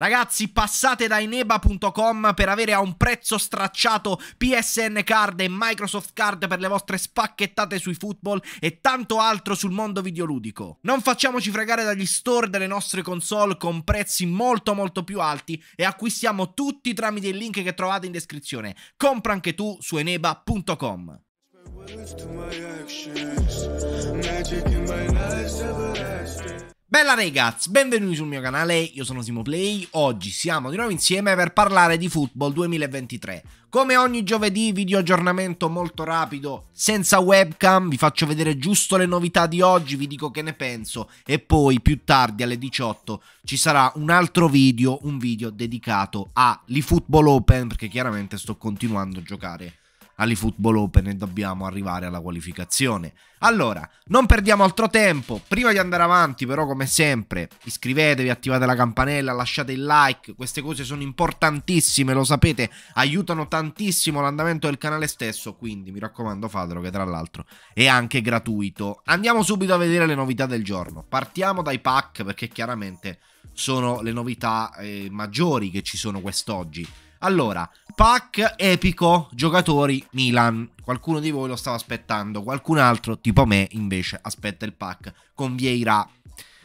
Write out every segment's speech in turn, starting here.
Ragazzi, passate da eneba.com per avere a un prezzo stracciato PSN card e Microsoft card per le vostre spacchettate sui football e tanto altro sul mondo videoludico. Non facciamoci fregare dagli store delle nostre console con prezzi molto molto più alti e acquistiamo tutti tramite il link che trovate in descrizione. Compra anche tu su eneba.com. Bella ragazzi, benvenuti sul mio canale, io sono SimoPlay, oggi siamo di nuovo insieme per parlare di Football 2023. Come ogni giovedì, video aggiornamento molto rapido, senza webcam, vi faccio vedere giusto le novità di oggi, vi dico che ne penso e poi più tardi alle 18 ci sarà un altro video, un video dedicato all'eFootball Open perché chiaramente sto continuando a giocare Football Open e dobbiamo arrivare alla qualificazione. Allora, non perdiamo altro tempo, prima di andare avanti però come sempre iscrivetevi, attivate la campanella, lasciate il like, queste cose sono importantissime, lo sapete, aiutano tantissimo l'andamento del canale stesso, quindi mi raccomando fatelo che tra l'altro è anche gratuito. Andiamo subito a vedere le novità del giorno, partiamo dai pack perché chiaramente sono le novità eh, maggiori che ci sono quest'oggi. Allora, pack epico giocatori Milan. Qualcuno di voi lo stava aspettando, qualcun altro, tipo me, invece aspetta il pack con Vieira.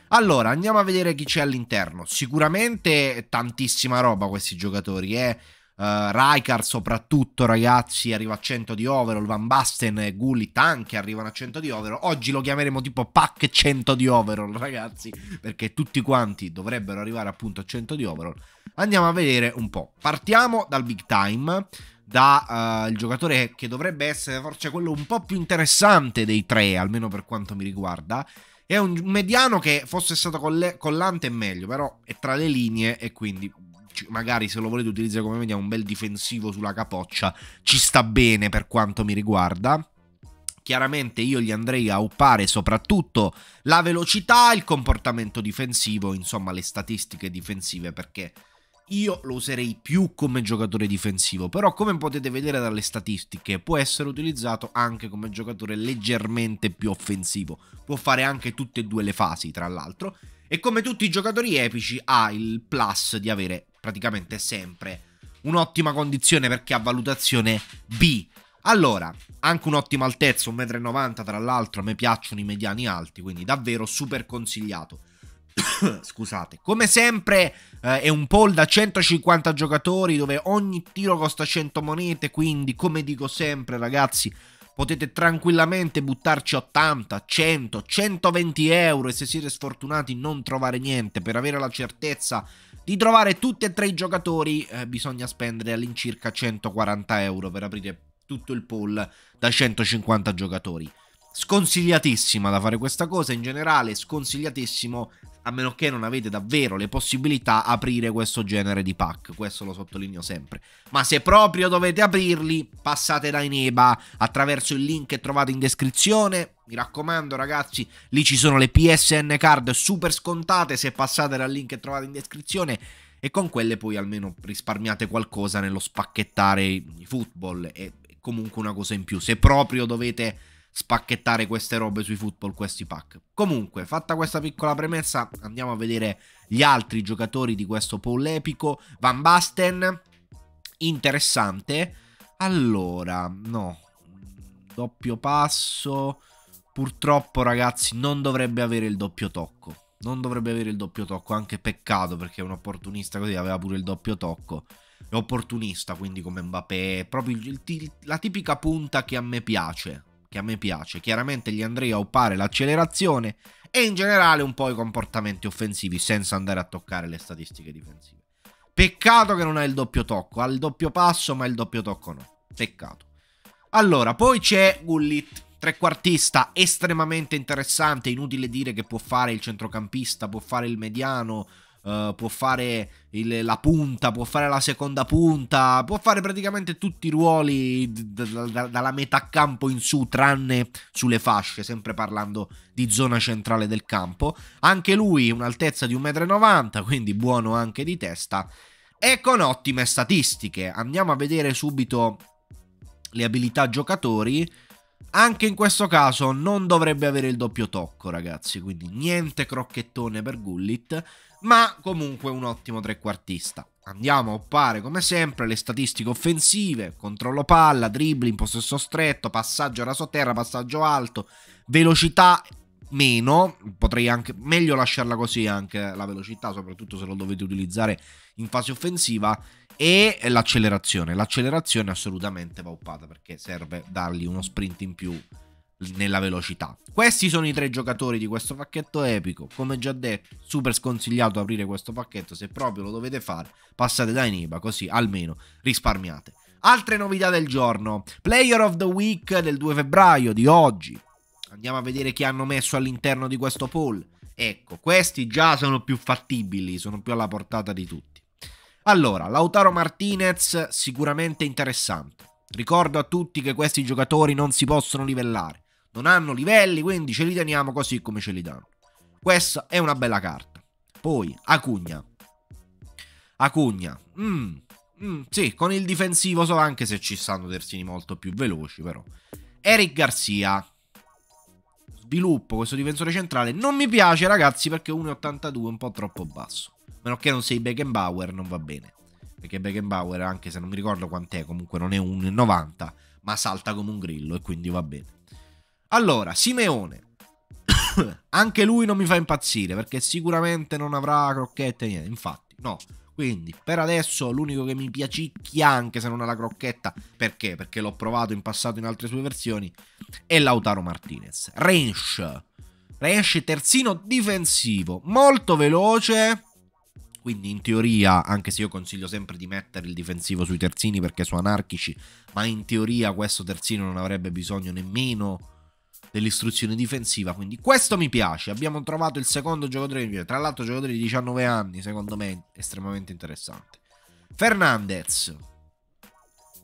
Allora, andiamo a vedere chi c'è all'interno. Sicuramente tantissima roba questi giocatori, eh. Uh, eh, Raikar soprattutto ragazzi arriva a 100 di overall, Van Basten e Gullit anche arrivano a 100 di overall. Oggi lo chiameremo tipo pack 100 di overall ragazzi perché tutti quanti dovrebbero arrivare appunto a 100 di overall. Andiamo a vedere un po'. Partiamo dal big time da uh, il giocatore che dovrebbe essere forse quello un po' più interessante dei tre, almeno per quanto mi riguarda. È un mediano che fosse stato collante è meglio, però è tra le linee e quindi magari se lo volete utilizzare come media un bel difensivo sulla capoccia, ci sta bene per quanto mi riguarda. Chiaramente io gli andrei a uppare soprattutto la velocità, il comportamento difensivo, insomma le statistiche difensive perché io lo userei più come giocatore difensivo, però come potete vedere dalle statistiche può essere utilizzato anche come giocatore leggermente più offensivo, può fare anche tutte e due le fasi tra l'altro e come tutti i giocatori epici ha il plus di avere praticamente sempre un'ottima condizione perché ha valutazione B. Allora, anche un'ottima altezza, 1,90 m tra l'altro, a me piacciono i mediani alti, quindi davvero super consigliato. Scusate, come sempre eh, è un poll da 150 giocatori dove ogni tiro costa 100 monete, quindi come dico sempre ragazzi, potete tranquillamente buttarci 80, 100, 120 euro e se siete sfortunati non trovare niente per avere la certezza di trovare tutti e tre i giocatori eh, bisogna spendere all'incirca 140 euro per aprire tutto il pool da 150 giocatori sconsigliatissima da fare questa cosa in generale sconsigliatissimo a meno che non avete davvero le possibilità aprire questo genere di pack questo lo sottolineo sempre ma se proprio dovete aprirli passate da Ineba attraverso il link che trovate in descrizione mi raccomando ragazzi lì ci sono le PSN card super scontate se passate dal link che trovate in descrizione e con quelle poi almeno risparmiate qualcosa nello spacchettare i football e comunque una cosa in più se proprio dovete spacchettare queste robe sui football, questi pack. Comunque, fatta questa piccola premessa, andiamo a vedere gli altri giocatori di questo pool epico. Van Basten, interessante. Allora, no, doppio passo. Purtroppo, ragazzi, non dovrebbe avere il doppio tocco. Non dovrebbe avere il doppio tocco, anche peccato perché un opportunista così aveva pure il doppio tocco. È opportunista, quindi come Mbappé, proprio il, il, la tipica punta che a me piace, che a me piace. Chiaramente gli andrei a uppare l'accelerazione e in generale un po' i comportamenti offensivi senza andare a toccare le statistiche difensive. Peccato che non ha il doppio tocco, ha il doppio passo ma il doppio tocco no. Peccato. Allora, poi c'è Gullit, trequartista estremamente interessante, inutile dire che può fare il centrocampista, può fare il mediano, eh, può fare il, la punta, può fare la seconda punta, può fare praticamente tutti i ruoli d- d- d- dalla metà campo in su, tranne sulle fasce, sempre parlando di zona centrale del campo. Anche lui un'altezza di 1,90 m, quindi buono anche di testa. E con ottime statistiche. Andiamo a vedere subito le abilità giocatori. Anche in questo caso non dovrebbe avere il doppio tocco, ragazzi, quindi niente crocchettone per Gullit ma comunque un ottimo trequartista. Andiamo a oppare come sempre le statistiche offensive, controllo palla, dribbling, possesso stretto, passaggio rasoterra, passaggio alto, velocità meno, potrei anche meglio lasciarla così anche la velocità, soprattutto se lo dovete utilizzare in fase offensiva e l'accelerazione. L'accelerazione assolutamente va oppata perché serve dargli uno sprint in più nella velocità. Questi sono i tre giocatori di questo pacchetto epico. Come già detto, super sconsigliato aprire questo pacchetto. Se proprio lo dovete fare, passate da Iniba, così almeno risparmiate. Altre novità del giorno. Player of the Week del 2 febbraio di oggi. Andiamo a vedere chi hanno messo all'interno di questo poll. Ecco, questi già sono più fattibili, sono più alla portata di tutti. Allora, Lautaro Martinez sicuramente interessante. Ricordo a tutti che questi giocatori non si possono livellare non hanno livelli, quindi ce li teniamo così come ce li danno. Questa è una bella carta. Poi, Acugna. Acugna. Mm, mm, sì, con il difensivo so anche se ci stanno terzini molto più veloci, però. Eric Garcia. Sviluppo questo difensore centrale. Non mi piace, ragazzi, perché 1,82 è un po' troppo basso. A meno che non sei Beckenbauer, non va bene. Perché Beckenbauer, anche se non mi ricordo quant'è, comunque non è 1,90, ma salta come un grillo e quindi va bene. Allora, Simeone. Anche lui non mi fa impazzire perché sicuramente non avrà crocchette e niente. Infatti, no. Quindi, per adesso l'unico che mi piacicchia, anche se non ha la crocchetta, perché? Perché l'ho provato in passato in altre sue versioni, è Lautaro Martinez. Range. Range terzino difensivo, molto veloce. Quindi in teoria, anche se io consiglio sempre di mettere il difensivo sui terzini perché sono anarchici, ma in teoria questo terzino non avrebbe bisogno nemmeno dell'istruzione difensiva. Quindi questo mi piace. Abbiamo trovato il secondo giocatore, tra l'altro giocatore di 19 anni, secondo me estremamente interessante. Fernandez.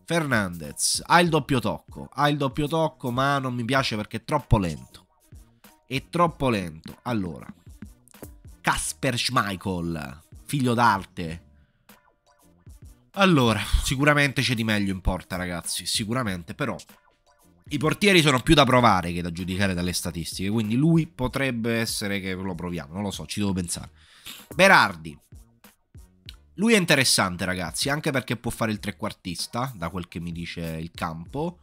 Fernandez ha il doppio tocco, ha il doppio tocco, ma non mi piace perché è troppo lento. È troppo lento. Allora, Casper Schmeichel, figlio d'arte. Allora, sicuramente c'è di meglio in porta, ragazzi, sicuramente, però i portieri sono più da provare che da giudicare dalle statistiche, quindi lui potrebbe essere che lo proviamo, non lo so, ci devo pensare. Berardi. Lui è interessante, ragazzi, anche perché può fare il trequartista, da quel che mi dice il campo.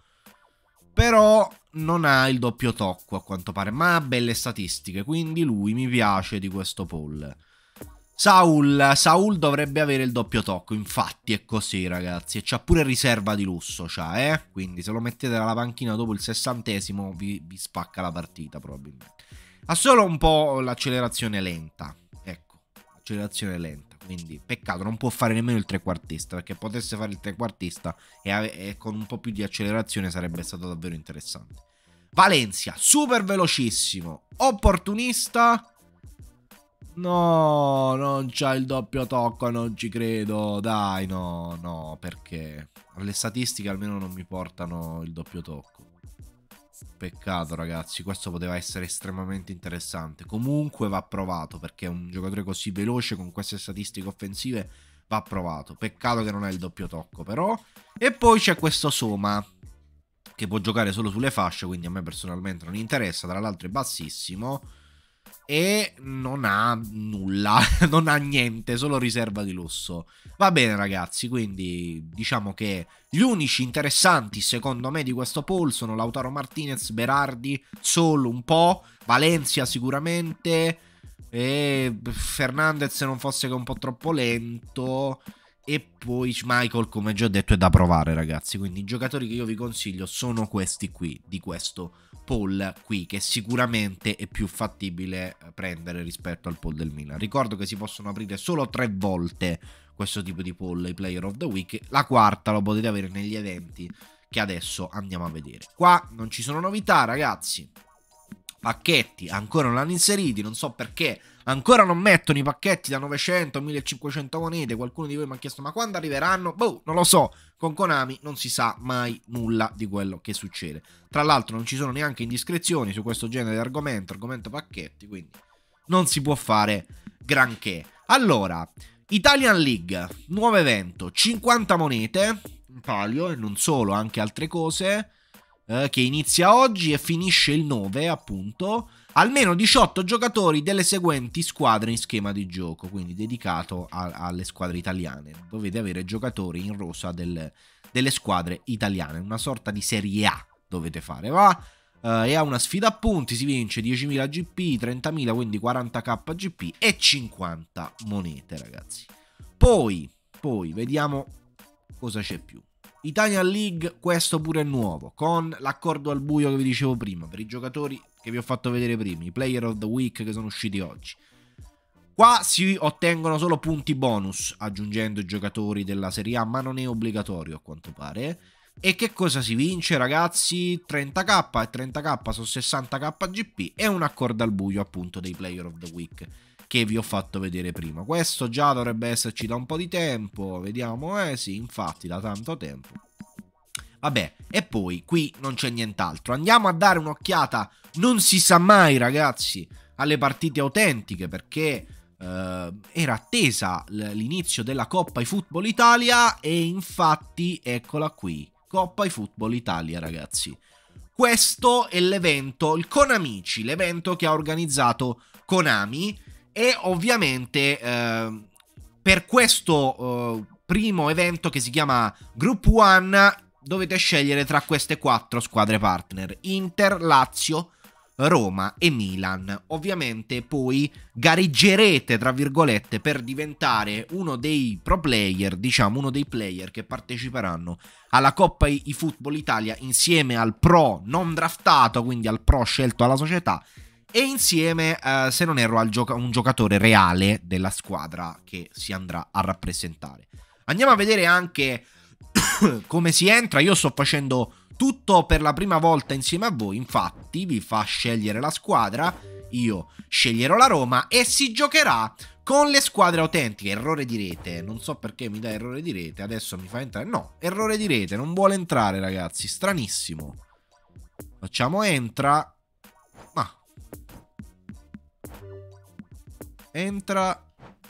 Però non ha il doppio tocco a quanto pare, ma ha belle statistiche, quindi lui mi piace di questo poll. Saul, Saul dovrebbe avere il doppio tocco, infatti è così ragazzi, e c'ha pure riserva di lusso, c'ha, eh? quindi se lo mettete dalla panchina dopo il sessantesimo vi, vi spacca la partita probabilmente. Ha solo un po' l'accelerazione lenta, ecco, accelerazione lenta, quindi peccato, non può fare nemmeno il trequartista, perché potesse fare il trequartista e, e con un po' più di accelerazione sarebbe stato davvero interessante. Valencia, super velocissimo, opportunista No, non c'ha il doppio tocco, non ci credo. Dai, no, no, perché? Le statistiche almeno non mi portano il doppio tocco. Peccato ragazzi, questo poteva essere estremamente interessante. Comunque va provato, perché un giocatore così veloce con queste statistiche offensive va provato. Peccato che non ha il doppio tocco, però. E poi c'è questo Soma, che può giocare solo sulle fasce, quindi a me personalmente non interessa, tra l'altro è bassissimo e non ha nulla, non ha niente, solo riserva di lusso. Va bene ragazzi, quindi diciamo che gli unici interessanti secondo me di questo pool sono Lautaro Martinez, Berardi, solo un po', Valencia sicuramente e Fernandez se non fosse che un po' troppo lento e poi Michael come già detto è da provare ragazzi, quindi i giocatori che io vi consiglio sono questi qui di questo Paul qui che sicuramente è più fattibile eh, prendere rispetto al Paul del Milan. Ricordo che si possono aprire solo tre volte questo tipo di poll, i Player of the Week, la quarta lo potete avere negli eventi che adesso andiamo a vedere. Qua non ci sono novità ragazzi, pacchetti, ancora non l'hanno inseriti, non so perché, ancora non mettono i pacchetti da 900 1500 monete, qualcuno di voi mi ha chiesto ma quando arriveranno? Boh, non lo so, con Konami non si sa mai nulla di quello che succede. Tra l'altro non ci sono neanche indiscrezioni su questo genere di argomento, argomento pacchetti, quindi non si può fare granché. Allora, Italian League, nuovo evento, 50 monete, palio e non solo, anche altre cose. Eh, che inizia oggi e finisce il 9, appunto, almeno 18 giocatori delle seguenti squadre in schema di gioco, quindi dedicato a, alle squadre italiane. Dovete avere giocatori in rosa del, delle squadre italiane, una sorta di Serie A dovete fare, va? Eh, e ha una sfida a punti, si vince 10.000 GP, 30.000, quindi 40k GP e 50 monete, ragazzi. Poi, poi vediamo cosa c'è più. Italian League, questo pure è nuovo, con l'accordo al buio che vi dicevo prima, per i giocatori che vi ho fatto vedere prima, i Player of the Week che sono usciti oggi. Qua si ottengono solo punti bonus aggiungendo i giocatori della Serie A, ma non è obbligatorio a quanto pare. E che cosa si vince, ragazzi? 30k e 30k su 60k GP e un accordo al buio appunto dei Player of the Week che vi ho fatto vedere prima. Questo già dovrebbe esserci da un po' di tempo, vediamo, eh sì, infatti da tanto tempo. Vabbè, e poi qui non c'è nient'altro. Andiamo a dare un'occhiata, non si sa mai ragazzi, alle partite autentiche perché eh, era attesa l'inizio della Coppa Football Italia e infatti eccola qui, Coppa Football Italia ragazzi. Questo è l'evento, il Konamici, l'evento che ha organizzato Konami e ovviamente eh, per questo eh, primo evento che si chiama Group One dovete scegliere tra queste quattro squadre partner: Inter, Lazio, Roma e Milan. Ovviamente poi gareggerete, tra virgolette, per diventare uno dei pro player, diciamo uno dei player che parteciperanno alla Coppa eFootball Italia insieme al pro non draftato, quindi al pro scelto alla società e insieme, eh, se non erro, al gioca- un giocatore reale della squadra che si andrà a rappresentare. Andiamo a vedere anche come si entra. Io sto facendo tutto per la prima volta insieme a voi, infatti vi fa scegliere la squadra, io sceglierò la Roma e si giocherà con le squadre autentiche. Errore di rete, non so perché mi dà errore di rete, adesso mi fa entrare. No, errore di rete, non vuole entrare ragazzi, stranissimo. Facciamo entra. Ma ah, entra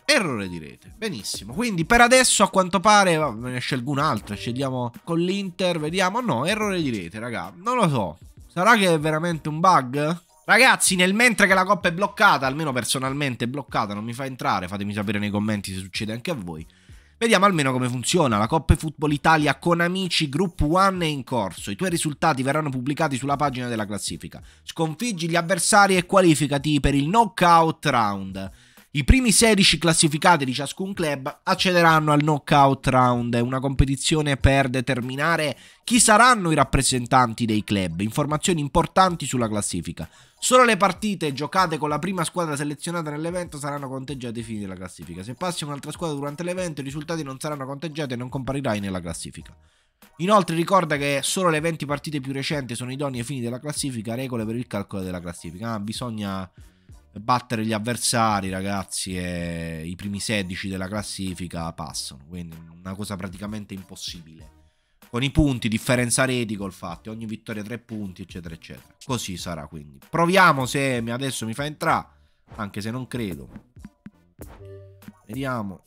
errore di rete. Benissimo. Quindi per adesso a quanto pare vabbè, ne scelgo un'altra. Scegliamo con l'Inter. Vediamo. No, errore di rete, raga. Non lo so. Sarà che è veramente un bug? Ragazzi, nel mentre che la coppa è bloccata, almeno personalmente è bloccata, non mi fa entrare. Fatemi sapere nei commenti se succede anche a voi. Vediamo almeno come funziona. La Coppa Football Italia con amici Group 1 è in corso. I tuoi risultati verranno pubblicati sulla pagina della classifica. Sconfiggi gli avversari e qualificati per il knockout round. I primi 16 classificati di ciascun club accederanno al knockout round, una competizione per determinare chi saranno i rappresentanti dei club, informazioni importanti sulla classifica. Solo le partite giocate con la prima squadra selezionata nell'evento saranno conteggiate ai fini della classifica. Se passi un'altra squadra durante l'evento, i risultati non saranno conteggiati e non comparirai nella classifica. Inoltre ricorda che solo le 20 partite più recenti sono idonee ai fini della classifica, regole per il calcolo della classifica. Ah, bisogna battere gli avversari, ragazzi, e i primi 16 della classifica passano, quindi una cosa praticamente impossibile. Con i punti, differenza reti, col fatto, ogni vittoria 3 punti, eccetera, eccetera. Così sarà, quindi. Proviamo se adesso mi fa entrare, anche se non credo. Vediamo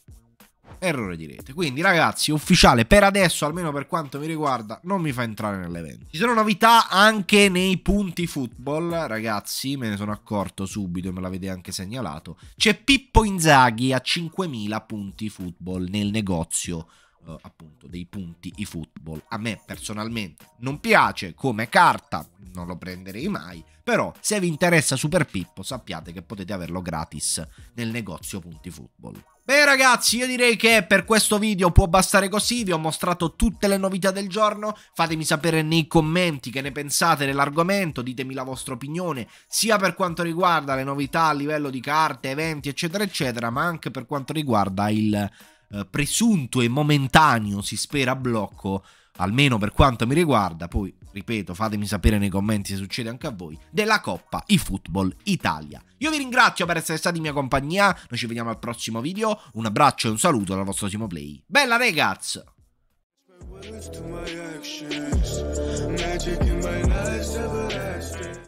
errore di rete. Quindi ragazzi, ufficiale per adesso, almeno per quanto mi riguarda, non mi fa entrare nell'evento. Ci sono novità anche nei punti football, ragazzi, me ne sono accorto subito e me l'avete anche segnalato. C'è Pippo Inzaghi a 5000 punti football nel negozio Uh, appunto dei punti i football. A me personalmente non piace come carta, non lo prenderei mai, però se vi interessa Super Pippo sappiate che potete averlo gratis nel negozio punti football. Beh ragazzi io direi che per questo video può bastare così, vi ho mostrato tutte le novità del giorno, fatemi sapere nei commenti che ne pensate dell'argomento, ditemi la vostra opinione sia per quanto riguarda le novità a livello di carte, eventi eccetera eccetera ma anche per quanto riguarda il eh, presunto e momentaneo si spera blocco almeno per quanto mi riguarda, poi ripeto, fatemi sapere nei commenti se succede anche a voi, della Coppa eFootball Italia. Io vi ringrazio per essere stati in mia compagnia, noi ci vediamo al prossimo video, un abbraccio e un saluto dal vostro Simo Play. Bella ragazzi!